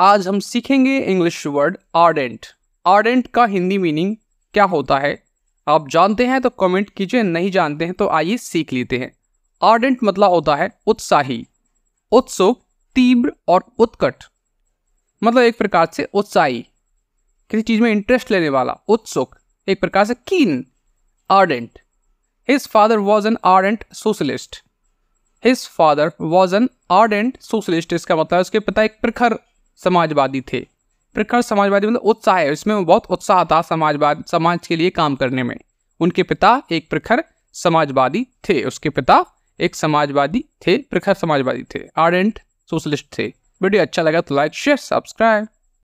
आज हम सीखेंगे इंग्लिश वर्ड आर्डेंट आर्डेंट का हिंदी मीनिंग क्या होता है आप जानते हैं तो कमेंट कीजिए नहीं जानते हैं तो आइए सीख लेते हैं आर्डेंट मतलब होता है उत्साही उत्सुक तीव्र और उत्कट मतलब एक प्रकार से उत्साही किसी चीज़ में इंटरेस्ट लेने वाला उत्सुक एक प्रकार से keen ardent his father was an ardent socialist his father was an ardent socialist इसका मतलब उसके पिता एक प्रखर समाजवादी थे प्रखर समाजवादी मतलब उत्साह है इसमें बहुत उत्साह था समाजवाद समाज के लिए काम करने में उनके पिता एक प्रखर समाजवादी थे उसके पिता एक समाजवादी थे प्रखर समाजवादी थे आर्डेंट सोशलिस्ट थे वीडियो अच्छा लगा तो लाइक शेयर सब्सक्राइब